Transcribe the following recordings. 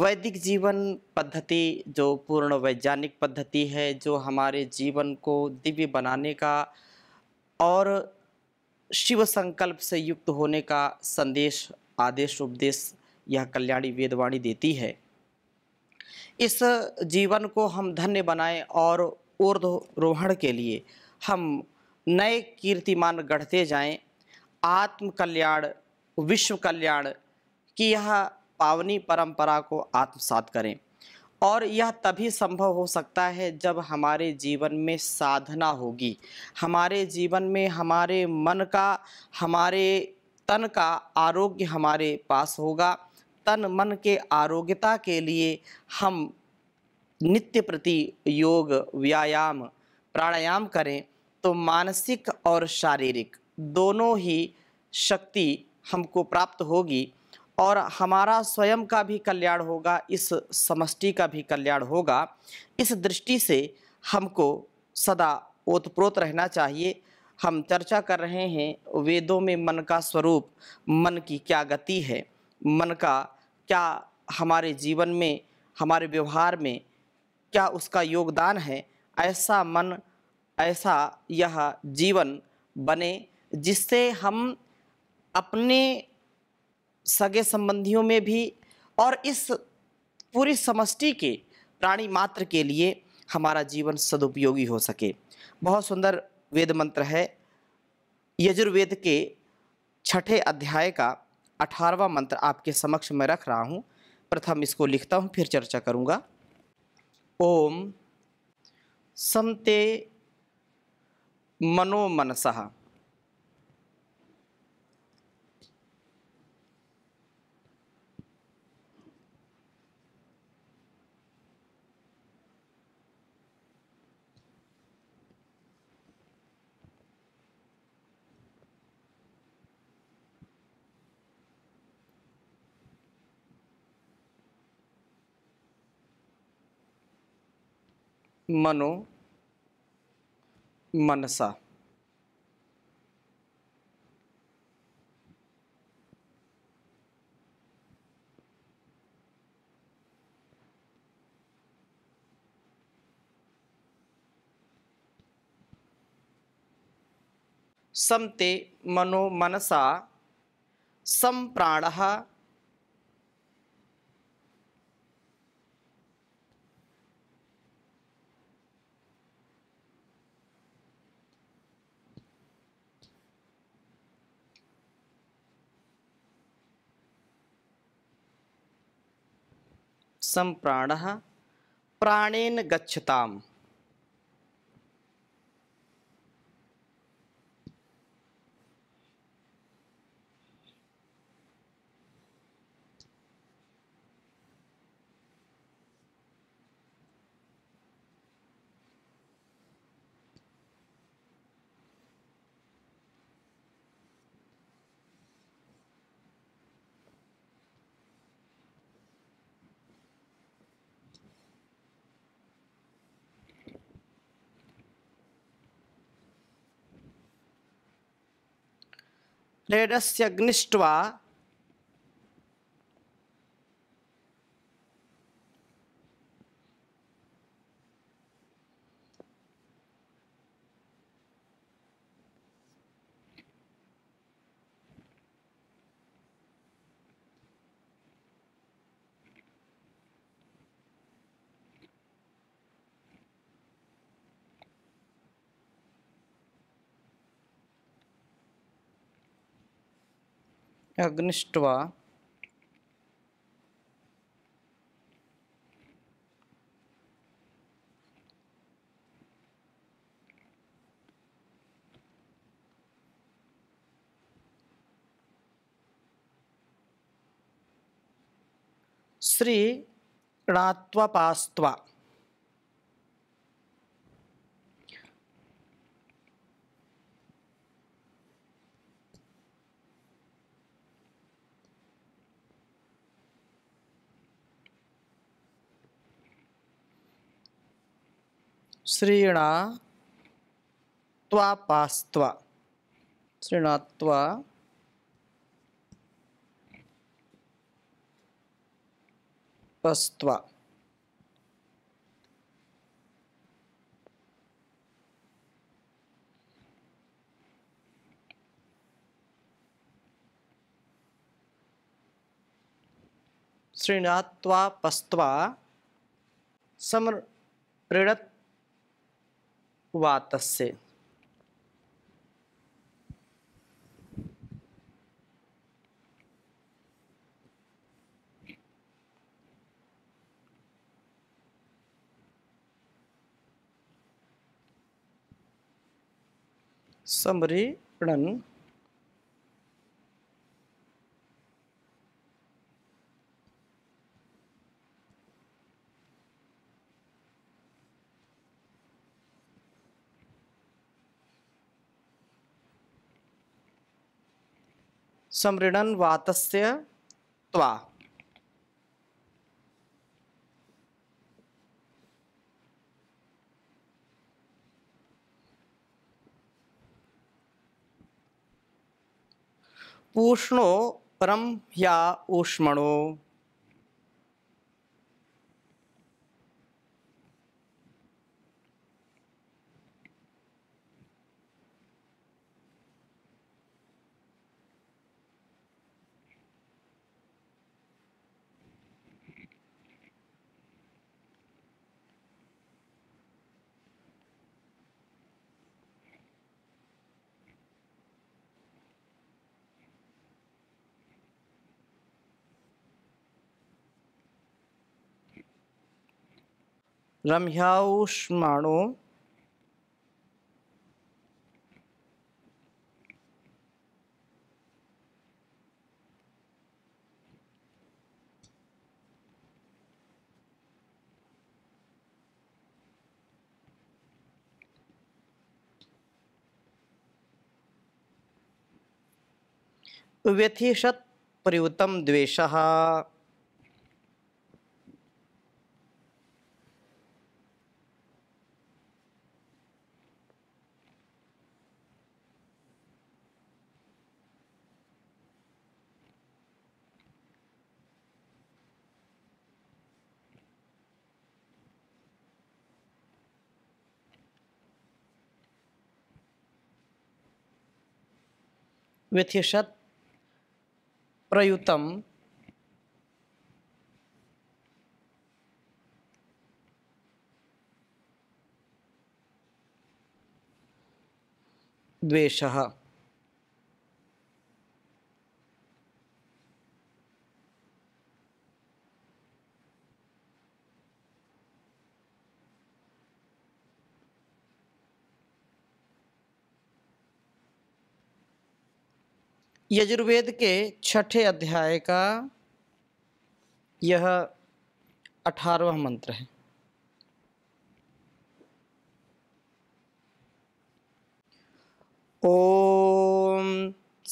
वैदिक जीवन पद्धति जो पूर्ण वैज्ञानिक पद्धति है जो हमारे जीवन को दिव्य बनाने का और शिव संकल्प से युक्त होने का संदेश आदेश उपदेश यह कल्याणी वेदवाणी देती है इस जीवन को हम धन्य बनाएं और ऊर्धरोहण के लिए हम नए कीर्तिमान गढ़ते जाएं आत्म कल्याण विश्व कल्याण की यह पावनी परंपरा को आत्मसात करें और यह तभी संभव हो सकता है जब हमारे जीवन में साधना होगी हमारे जीवन में हमारे मन का हमारे तन का आरोग्य हमारे पास होगा तन मन के आरोग्यता के लिए हम नित्य प्रति योग व्यायाम प्राणायाम करें तो मानसिक और शारीरिक दोनों ही शक्ति हमको प्राप्त होगी और हमारा स्वयं का भी कल्याण होगा इस समष्टि का भी कल्याण होगा इस दृष्टि से हमको सदा ओतप्रोत रहना चाहिए हम चर्चा कर रहे हैं वेदों में मन का स्वरूप मन की क्या गति है मन का क्या हमारे जीवन में हमारे व्यवहार में क्या उसका योगदान है ऐसा मन ऐसा यह जीवन बने जिससे हम अपने सगे संबंधियों में भी और इस पूरी समष्टि के प्राणी मात्र के लिए हमारा जीवन सदुपयोगी हो सके बहुत सुंदर वेद मंत्र है यजुर्वेद के छठे अध्याय का अठारवा मंत्र आपके समक्ष मैं रख रहा हूँ प्रथम इसको लिखता हूँ फिर चर्चा करूँगा ओम समते मनोमनसा मनो मनसा समते मनो मनसा संप्राण सम्प्राणः प्राणेन गच्छताम् तेजस्य अग्निष्ट्वा अग्निष्ट्वा श्री णात्वपास्त्वा श्रीणा त्वापास्त्वा श्रीणात्वा पस्त्वा श्रीणात्वा पस्त्वा समृणत् वातस्य समरेणन समृणन वातस्य त्वा पूष्णो परम या ऊष्मणो रम्याष्माणों व्यथिषत प्रयुतम द्वेषः व्यथिषत प्रयुतम द्वेषः यजुर्वेद के छठे अध्याय का यह अठारवा मंत्र है ओम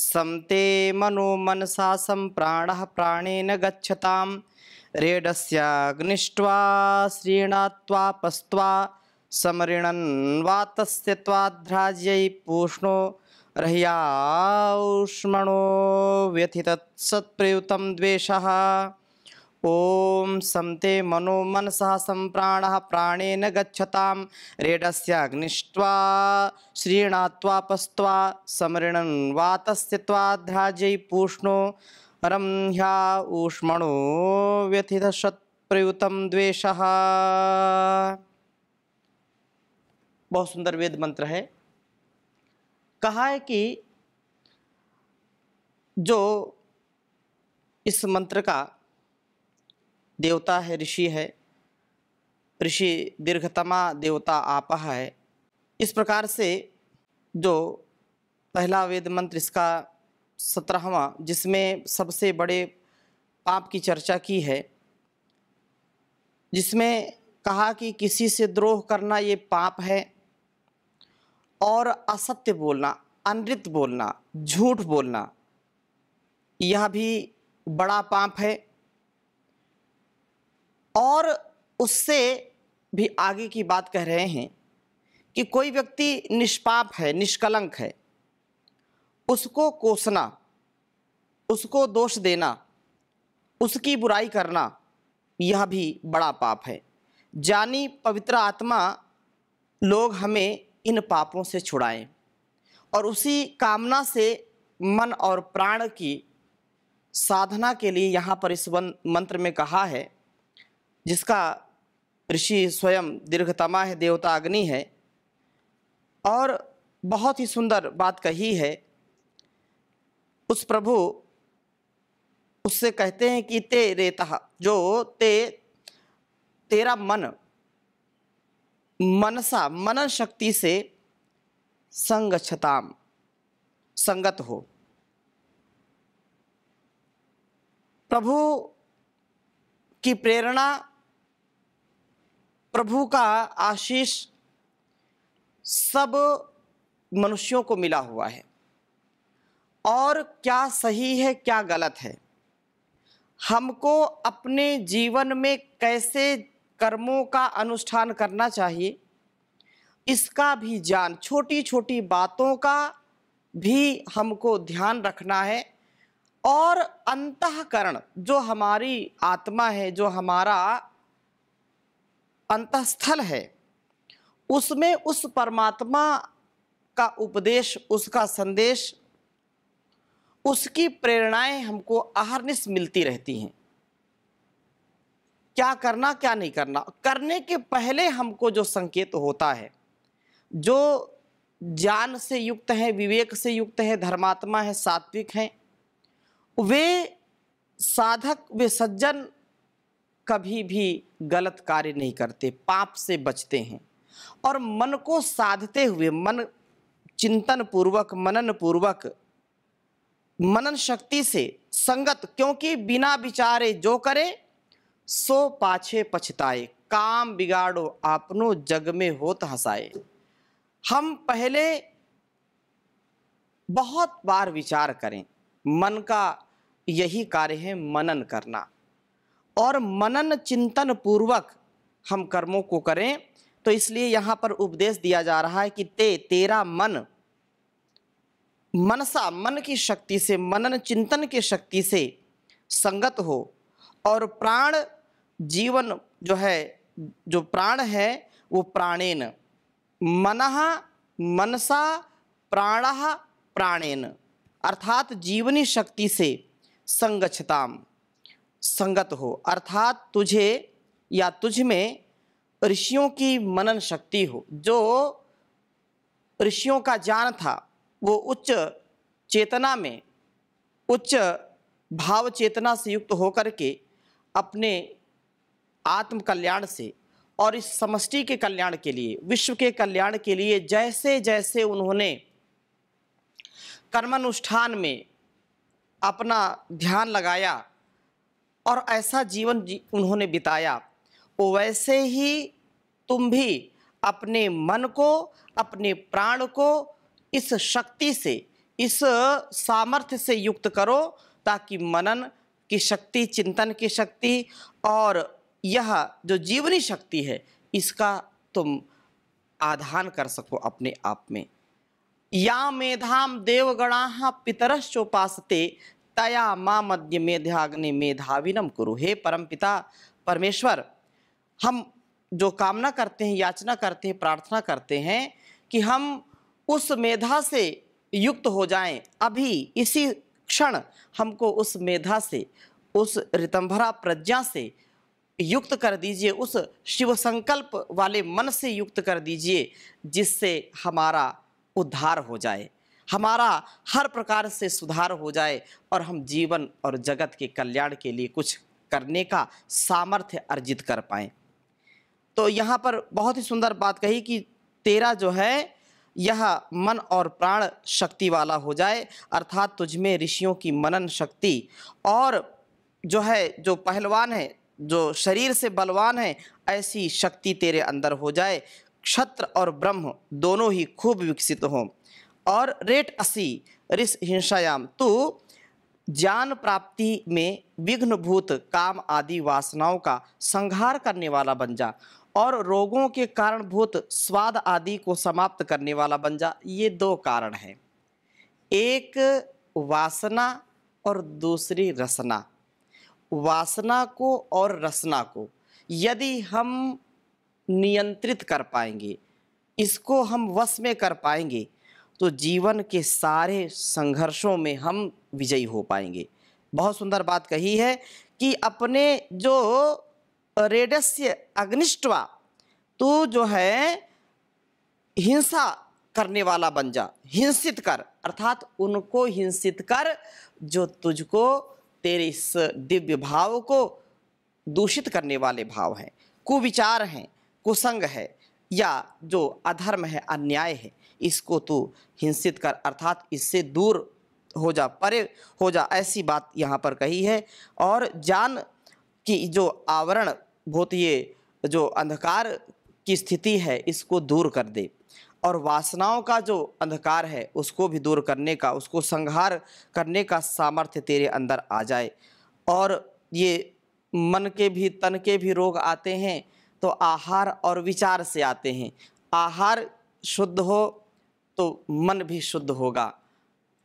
समते मनो मनसा संप्राण प्राणेन गच्छता रेडस्याग्निष्ट्वा श्रीणात्वा श्रीणात्वापस्त्वा समृणन्वातस्य त्वाद्राज्यै पूष्णो रह्याष्मणो सत्प्रयुत द्वेषः ओम समते मनो मनसः संप्राण प्राणेन गच्छतां रेडस्याग्निष्ट्वा श्रीणात्वापस्त्वा समृणन् वातस्य त्वाध्राजै पूष्णो रम ह्या ऊष्मणो व्यथित सत्प्रयुत द्वेषः बहुत सुंदर वेद मंत्र है कहा है कि जो इस मंत्र का देवता है ऋषि है ऋषि दीर्घतमा देवता आपा है इस प्रकार से जो पहला वेद मंत्र इसका सत्रहवा जिसमें सबसे बड़े पाप की चर्चा की है जिसमें कहा कि किसी से द्रोह करना ये पाप है और असत्य बोलना अनृत बोलना झूठ बोलना यह भी बड़ा पाप है और उससे भी आगे की बात कह रहे हैं कि कोई व्यक्ति निष्पाप है निष्कलंक है उसको कोसना उसको दोष देना उसकी बुराई करना यह भी बड़ा पाप है जानी पवित्र आत्मा लोग हमें इन पापों से छुड़ाएं और उसी कामना से मन और प्राण की साधना के लिए यहाँ पर इस वन मंत्र में कहा है जिसका ऋषि स्वयं दीर्घतमा है देवता अग्नि है और बहुत ही सुंदर बात कही है उस प्रभु उससे कहते हैं कि ते रेता जो ते तेरा मन मनसा मन शक्ति से संगछताम संगत हो प्रभु की प्रेरणा प्रभु का आशीष सब मनुष्यों को मिला हुआ है और क्या सही है क्या गलत है हमको अपने जीवन में कैसे कर्मों का अनुष्ठान करना चाहिए इसका भी ज्ञान छोटी छोटी बातों का भी हमको ध्यान रखना है और अंतकरण जो हमारी आत्मा है जो हमारा अंतस्थल है उसमें उस परमात्मा का उपदेश उसका संदेश उसकी प्रेरणाएं हमको आहरनिश मिलती रहती हैं क्या करना क्या नहीं करना करने के पहले हमको जो संकेत होता है जो ज्ञान से युक्त हैं विवेक से युक्त हैं धर्मात्मा है सात्विक हैं वे साधक वे सज्जन कभी भी गलत कार्य नहीं करते पाप से बचते हैं और मन को साधते हुए मन चिंतन पूर्वक मनन पूर्वक मनन शक्ति से संगत क्योंकि बिना विचारे जो करे सो पाछे पछताए काम बिगाड़ो आपनो जग में होत हंसाए हम पहले बहुत बार विचार करें मन का यही कार्य है मनन करना और मनन चिंतन पूर्वक हम कर्मों को करें तो इसलिए यहाँ पर उपदेश दिया जा रहा है कि ते तेरा मन मनसा मन की शक्ति से मनन चिंतन की शक्ति से संगत हो और प्राण जीवन जो है जो प्राण है वो प्राणेन मन मनसा प्राण प्राणेन अर्थात जीवनी शक्ति से संगछताम संगत हो अर्थात तुझे या तुझ में ऋषियों की मनन शक्ति हो जो ऋषियों का ज्ञान था वो उच्च चेतना में उच्च भाव चेतना से युक्त होकर के अपने आत्म कल्याण से और इस समष्टि के कल्याण के लिए विश्व के कल्याण के लिए जैसे जैसे उन्होंने कर्मानुष्ठान में अपना ध्यान लगाया और ऐसा जीवन जी उन्होंने बिताया वैसे ही तुम भी अपने मन को अपने प्राण को इस शक्ति से इस सामर्थ्य से युक्त करो ताकि मनन की शक्ति चिंतन की शक्ति और यह जो जीवनी शक्ति है इसका तुम आधान कर सको अपने आप में या मेधाम देवगणा पितरश्चोपासते तया माँ मध्य मेधाग्नि मेधाविनम कुरु हे परम पिता परमेश्वर हम जो कामना करते हैं याचना करते हैं प्रार्थना करते हैं कि हम उस मेधा से युक्त हो जाएं अभी इसी क्षण हमको उस मेधा से उस रितंभरा प्रज्ञा से युक्त कर दीजिए उस शिव संकल्प वाले मन से युक्त कर दीजिए जिससे हमारा उद्धार हो जाए हमारा हर प्रकार से सुधार हो जाए और हम जीवन और जगत के कल्याण के लिए कुछ करने का सामर्थ्य अर्जित कर पाएँ तो यहाँ पर बहुत ही सुंदर बात कही कि तेरा जो है यह मन और प्राण शक्ति वाला हो जाए अर्थात तुझमें ऋषियों की मनन शक्ति और जो है जो पहलवान है जो शरीर से बलवान है ऐसी शक्ति तेरे अंदर हो जाए क्षत्र और ब्रह्म दोनों ही खूब विकसित हों और रेट असी रिस हिंसायाम तू ज्ञान प्राप्ति में विघ्न भूत काम आदि वासनाओं का संहार करने वाला बन जा और रोगों के कारणभूत स्वाद आदि को समाप्त करने वाला बन जा ये दो कारण हैं एक वासना और दूसरी रसना वासना को और रसना को यदि हम नियंत्रित कर पाएंगे इसको हम वश में कर पाएंगे तो जीवन के सारे संघर्षों में हम विजयी हो पाएंगे बहुत सुंदर बात कही है कि अपने जो रेडस्य अग्निष्टवा तू जो है हिंसा करने वाला बन जा हिंसित कर अर्थात उनको हिंसित कर जो तुझको तेरे इस दिव्य भाव को दूषित करने वाले भाव हैं कुविचार हैं कुसंग है या जो अधर्म है अन्याय है इसको तू हिंसित कर अर्थात इससे दूर हो जा परे हो जा ऐसी बात यहाँ पर कही है और जान की जो आवरण भूत ये जो अंधकार की स्थिति है इसको दूर कर दे और वासनाओं का जो अंधकार है उसको भी दूर करने का उसको संहार करने का सामर्थ्य तेरे अंदर आ जाए और ये मन के भी तन के भी रोग आते हैं तो आहार और विचार से आते हैं आहार शुद्ध हो तो मन भी शुद्ध होगा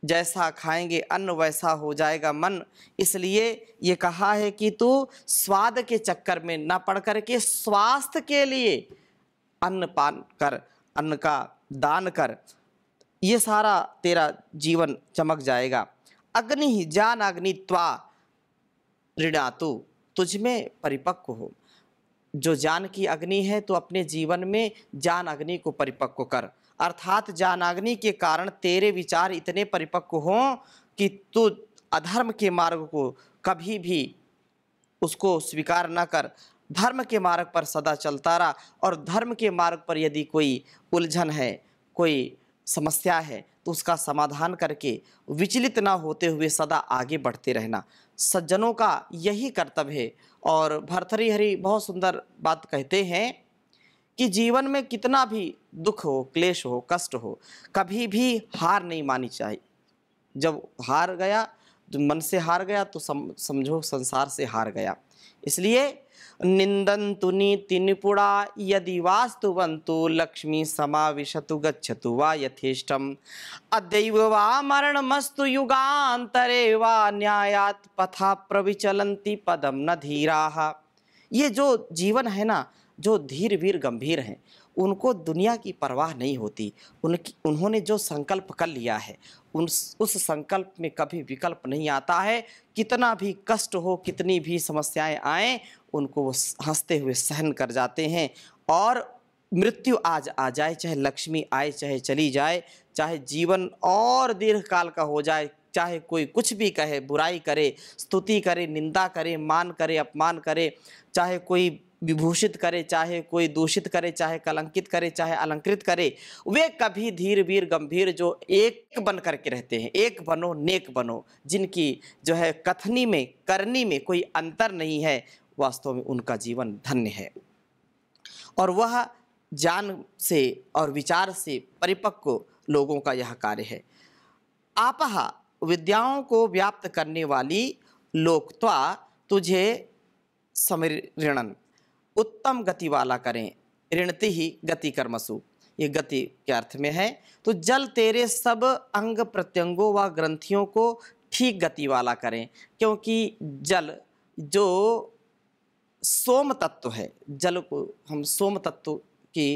जैसा खाएंगे अन्न वैसा हो जाएगा मन इसलिए ये कहा है कि तू स्वाद के चक्कर में न पड़ कर के स्वास्थ्य के लिए अन्न पान कर अन्न का दान कर ये सारा तेरा जीवन चमक जाएगा अग्नि ही जान अग्नि त्वा ऋणातु तुझ में परिपक्व हो जो जान की अग्नि है तो अपने जीवन में जान अग्नि को परिपक्व कर अर्थात जान अग्नि के कारण तेरे विचार इतने परिपक्व हों कि तू अधर्म के मार्ग को कभी भी उसको स्वीकार न कर धर्म के मार्ग पर सदा चलता रहा और धर्म के मार्ग पर यदि कोई उलझन है कोई समस्या है तो उसका समाधान करके विचलित ना होते हुए सदा आगे बढ़ते रहना सज्जनों का यही कर्तव्य है और भरथरी हरी बहुत सुंदर बात कहते हैं कि जीवन में कितना भी दुख हो क्लेश हो कष्ट हो कभी भी हार नहीं मानी चाहिए जब हार गया मन से हार गया तो सम, समझो संसार से हार गया इसलिए निंदंतु नीति निपुणा यदि वास्तुवंतु लक्ष्मी समाविशतु गच्छतु वा यथेष्टम अद्यव वा मरणमस्तु युगांतरे वा न्यायात पथा प्रविचलंती पदम न धीरा ये जो जीवन है ना जो धीर वीर गंभीर हैं उनको दुनिया की परवाह नहीं होती उनकी उन्होंने जो संकल्प कर लिया है उन उस संकल्प में कभी विकल्प नहीं आता है कितना भी कष्ट हो कितनी भी समस्याएं आए उनको वो हंसते हुए सहन कर जाते हैं और मृत्यु आज आ जाए चाहे लक्ष्मी आए चाहे चली जाए चाहे जीवन और दीर्घकाल का हो जाए चाहे कोई कुछ भी कहे बुराई करे स्तुति करे निंदा करे मान करे अपमान करे चाहे कोई विभूषित करे चाहे कोई दूषित करे चाहे कलंकित करे चाहे अलंकृत करे वे कभी धीर वीर गंभीर जो एक बन करके रहते हैं एक बनो नेक बनो जिनकी जो है कथनी में करनी में कोई अंतर नहीं है वास्तव में उनका जीवन धन्य है और वह जान से और विचार से परिपक्व लोगों का यह कार्य है आपहा विद्याओं को व्याप्त करने वाली लोकत्वा तुझे समृणन उत्तम गति वाला करें ऋणति ही गति कर्मसु ये गति के अर्थ में है तो जल तेरे सब अंग प्रत्यंगों व ग्रंथियों को ठीक गति वाला करें क्योंकि जल जो सोम तत्व है जल को हम सोम तत्व की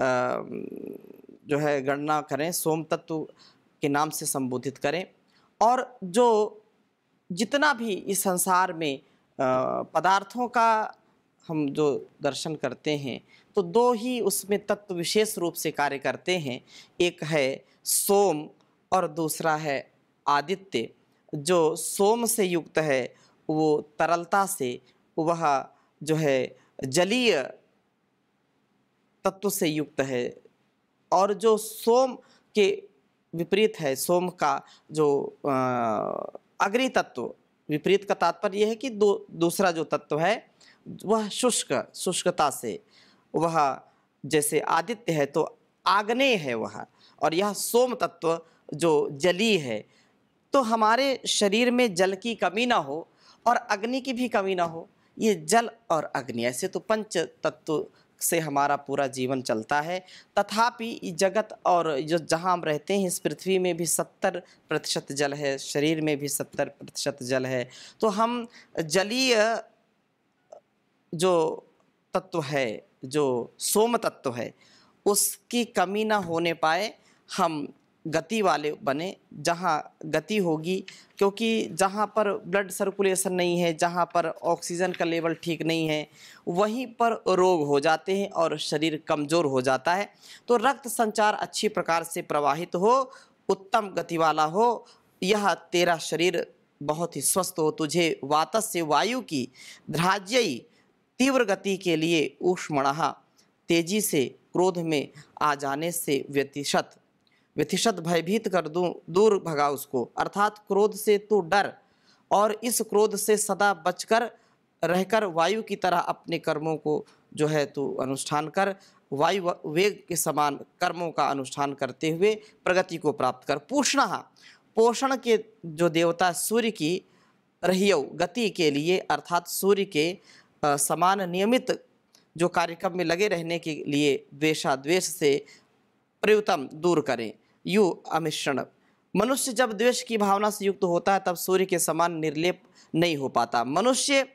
जो है गणना करें सोम तत्व के नाम से संबोधित करें और जो जितना भी इस संसार में पदार्थों का हम जो दर्शन करते हैं तो दो ही उसमें तत्व विशेष रूप से कार्य करते हैं एक है सोम और दूसरा है आदित्य जो सोम से युक्त है वो तरलता से वह जो है जलीय तत्व से युक्त है और जो सोम के विपरीत है सोम का जो अग्नि तत्व विपरीत का तात्पर्य यह है कि दो दूसरा जो तत्व है वह शुष्क शुष्कता से वह जैसे आदित्य है तो आग्नेय है वह और यह सोम तत्व जो जली है तो हमारे शरीर में जल की कमी ना हो और अग्नि की भी कमी ना हो ये जल और अग्नि ऐसे तो पंच तत्व से हमारा पूरा जीवन चलता है तथापि जगत और जो जहाँ हम रहते हैं इस पृथ्वी में भी सत्तर प्रतिशत जल है शरीर में भी सत्तर प्रतिशत जल है तो हम जलीय जो तत्व है जो सोम तत्व है उसकी कमी ना होने पाए हम गति वाले बने जहाँ गति होगी क्योंकि जहाँ पर ब्लड सर्कुलेशन नहीं है जहाँ पर ऑक्सीजन का लेवल ठीक नहीं है वहीं पर रोग हो जाते हैं और शरीर कमज़ोर हो जाता है तो रक्त संचार अच्छी प्रकार से प्रवाहित हो उत्तम गति वाला हो यह तेरा शरीर बहुत ही स्वस्थ हो तुझे वातस से वायु की ध्राज्ययी तीव्र गति के लिए ऊष्मण तेजी से क्रोध में आ जाने से व्यतिशत व्यतिशत भयभीत कर दूँ दूर भगा उसको अर्थात क्रोध से तू डर और इस क्रोध से सदा बचकर रहकर वायु की तरह अपने कर्मों को जो है तो अनुष्ठान कर वायु वेग के समान कर्मों का अनुष्ठान करते हुए प्रगति को प्राप्त कर पूषण पोषण के जो देवता सूर्य की रहियो गति के लिए अर्थात सूर्य के समान नियमित जो कार्यक्रम में लगे रहने के लिए द्वेषाद्वेष से प्रयुतम दूर करें यु अमिश्रण मनुष्य जब द्वेष की भावना से युक्त होता है तब सूर्य के समान निर्लेप नहीं हो पाता मनुष्य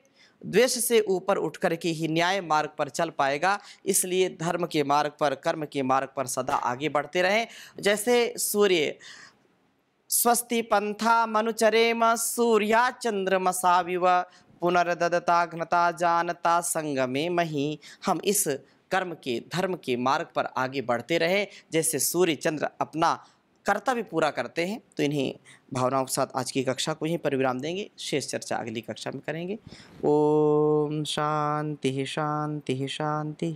द्वेष से ऊपर उठ कर के ही न्याय मार्ग पर चल पाएगा इसलिए धर्म के मार्ग पर कर्म के मार्ग पर सदा आगे बढ़ते रहें जैसे सूर्य स्वस्ति पंथा मनुचरेम सूर्या चंद्रमसाविव पुनर्दत्ता घनता जानता संगमे मही हम इस कर्म के धर्म के मार्ग पर आगे बढ़ते रहे जैसे सूर्य चंद्र अपना कर्तव्य पूरा करते हैं तो इन्हीं भावनाओं के साथ आज की कक्षा को ही पर विराम देंगे शेष चर्चा अगली कक्षा में करेंगे ओम शांति शांति शांति